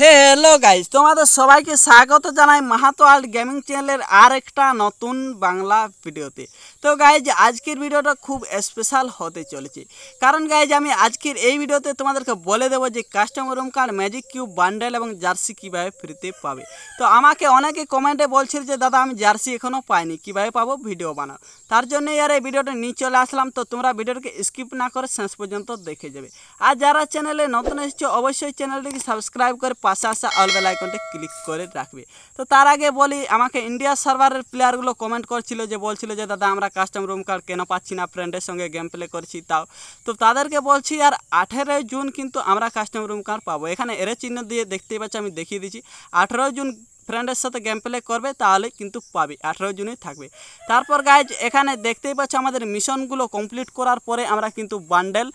হে hello guys তোমাদের সবাইকে স্বাগত জানাই মাহাতো আর্ট গেমিং চ্যানেলের আর একটা নতুন বাংলা ভিডিওতে তো গাইজ আজকের ভিডিওটা খুব স্পেশাল হতে চলেছে কারণ গাইজ আমি আজকের এই ভিডিওতে তোমাদেরকে বলে দেবো যে customer room card magic cube bundle এবং জার্সি কীভাবে ফ্রিতে পাবে তো আমাকে অনেকে কমেন্টে বলছিল যে দাদা আমি জার্সি এখনও পাইনি কীভাবে পাবো ভিডিও বানাও তার জন্যই আর এই ভিডিওটা নিয়ে চলে আসলাম তো তোমরা ভিডিওটাকে স্কিপ না করে শেষ পর্যন্ত দেখে যাবে আর যারা চ্যানেলে নতুন এসেছো অবশ্যই চ্যানেলটিকে সাবস্ক্রাইব করে পাশে আসা অলবেল আইকনটি ক্লিক করে রাখবে তো তার আগে বলি আমাকে ইন্ডিয়া সার্ভারের প্লেয়ারগুলো কমেন্ট করছিল যে বলছিল যে দাদা আমরা কাস্টম রুম কার্ড কেন পাচ্ছি না ফ্রেন্ডের সঙ্গে গেম প্লে করছি তাও তো তাদেরকে বলছি আর আঠেরোই জুন কিন্তু আমরা কাস্টম রুম কার্ড পাবো এখানে এর চিহ্ন দিয়ে দেখতেই পাচ্ছি আমি দেখিয়ে দিচ্ছি আঠেরো জুন ফ্রেন্ডের সাথে গেম প্লে করবে তাহলে কিন্তু পাবে আঠেরো জনই থাকবে তারপর গাইজ এখানে দেখতেই পাচ্ছ আমাদের মিশনগুলো কমপ্লিট করার পরে আমরা কিন্তু বান্ডেল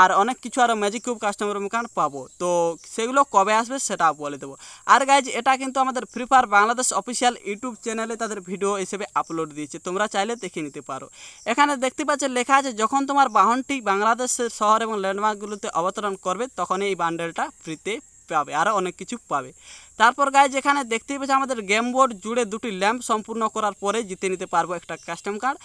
আর অনেক কিছু আরও ম্যাজিক কিউব কাস্টমার মুখান পাবো তো সেগুলো কবে আসবে সেটা বলে দেবো আর গাইজ এটা কিন্তু আমাদের free fire Bangladesh official YouTube চ্যানেলে তাদের ভিডিও হিসেবে আপলোড দিয়েছে তোমরা চাইলে দেখে নিতে পারো এখানে দেখতে পাচ্ছ লেখা আছে যখন তোমার বাহনটি বাংলাদেশের শহর এবং ল্যান্ডমার্কগুলোতে অবতরণ করবে তখন এই বান্ডেলটা ফ্রিতে পাবে আরও অনেক কিছু পাবে তারপর গায়ে যেখানে দেখতেই পাচ্ছি আমাদের গেম বোর্ড জুড়ে দুটি ল্যাম্প সম্পূর্ণ করার পরে জিতে নিতে পারবো একটা কাস্টম কার্ড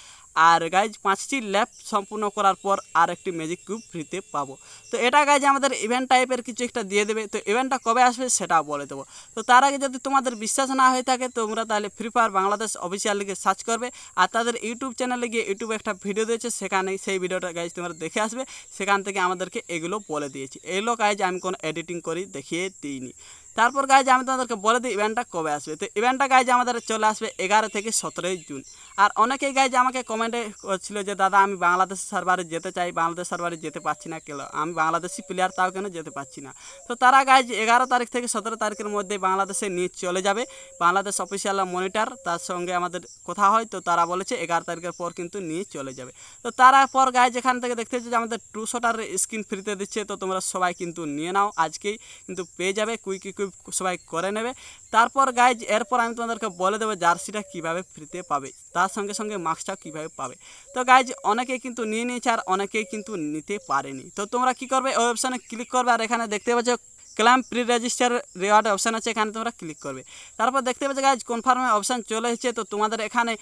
আর গাইজ পাঁচটি ল্যাপ সম্পূর্ণ করার পর আর একটি ম্যাজিক কিউব ফ্রিতে পাবো তো এটা গাইজ আমাদের ইভেন্ট টাইপের কিছু একটা দিয়ে দেবে তো ইভেন্টটা কবে আসবে সেটা বলে দেবো তো তার আগে যদি তোমাদের বিশ্বাস না হয়ে থাকে তোমরা তাহলে ফ্রি ফায়ার বাংলাদেশ অফিসিয়াল লিগে সার্চ করবে আর তাদের ইউটিউব চ্যানেলে গিয়ে ইউটিউবে একটা ভিডিও দিয়েছে সেখানে সেই ভিডিওটা গাইজ তোমরা দেখে আসবে সেখান থেকে আমাদেরকে এগুলো বলে দিয়েছি এগুলো গাইজ আমি কোনো এডিটিং করি দেখিয়ে দিইনি তারপর গাইজ আমি তোমাদেরকে বলে দিই ইভেন্টটা কবে আসবে তো ইভেন্টটা গাইজ আমাদের চলে আসবে এগারো থেকে সতেরোই জুন আর অনেকেই গাইজ আমাকে কমেন্টে করছিল যে দাদা আমি বাংলাদেশ সার্ভারে যেতে চাই বাংলাদেশ সার্ভারে যেতে পারছি না কেন আমি বাংলাদেশি প্লেয়ার তাও কেন যেতে পারছি না তো তারা গাইজ এগারো তারিখ থেকে সতেরো তারিখের মধ্যে বাংলাদেশে নিয়ে চলে যাবে বাংলাদেশ অফিসিয়াল মনিটার তার সঙ্গে আমাদের কথা হয় তো তারা বলেছে এগারো তারিখের পর কিন্তু নিয়ে চলে যাবে তো তারপর গায়ে যেখান থেকে দেখতে যে আমাদের টু শটার স্ক্রিন ফ্রিতে দিচ্ছে তো তোমরা সবাই কিন্তু নিয়ে নাও আজকেই কিন্তু পেয়ে যাবে কুইক কুই সবাই করে নেবে তারপর গাইজ এরপর আমি তোমাদেরকে বলে দেবো জার্সিটা কিভাবে ফ্রিতে পাবে তার সঙ্গে সঙ্গে মাস্কটা কিভাবে পাবে তো গাইজ অনেকে কিন্তু নিয়ে নিয়েছে আর অনেকেই কিন্তু নিতে পারেনি তো তোমরা কি করবে ওই অপশানে ক্লিক করবে আর এখানে দেখতে পাচ্ছ claim pre register reward option আছে এখানে তোমরা ক্লিক করবে তারপর দেখতে পাচ্ছ গাছ কনফার্মে অপশান চলে এসেছে তো তোমাদের এখানে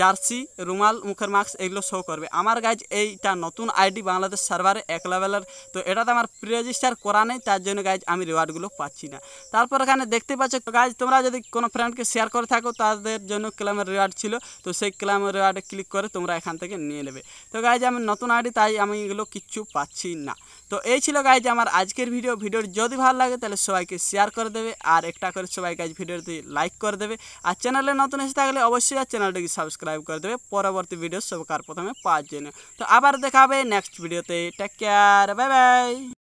জার্সি রুমাল মুখের মাস্ক এগুলো শো করবে আমার গাছ এইটা নতুন আইডি বাংলাদেশ সার্ভারে এক লেভেলের তো এটাতে আমার প্রি রেজিস্টার করা নেই তার জন্য গাছ আমি রেওয়ার্ডগুলো পাচ্ছি না তারপর এখানে দেখতে পাচ্ছ গাছ তোমরা যদি কোনো ফ্রেন্ডকে শেয়ার করে থাকো তাদের জন্য ক্লামের রেওয়ার্ড ছিল তো সেই ক্লামের রেওয়ার্ডে ক্লিক করে তোমরা এখান থেকে নিয়ে নেবে তো গাইজ আমি নতুন আইডি তাই আমি এগুলো কিচ্ছু পাচ্ছি না তো এই ছিল গাছ আমার আজকের ভিডিও ভিডিওর যদি ভালো ভালো লাগে তাহলে সবাইকে শেয়ার করে দেবে আর একটা করে সবাই কাজ ভিডিওতে লাইক করে দেবে আর চ্যানেলে নতুন এসে থাকলে অবশ্যই আর চ্যানেলটিকে সাবস্ক্রাইব করে দেবে পরবর্তী ভিডিও সবকার প্রথমে পাওয়ার জন্য তো আবার দেখা হবে নেক্সট ভিডিওতে টেক কেয়ার বাই বাই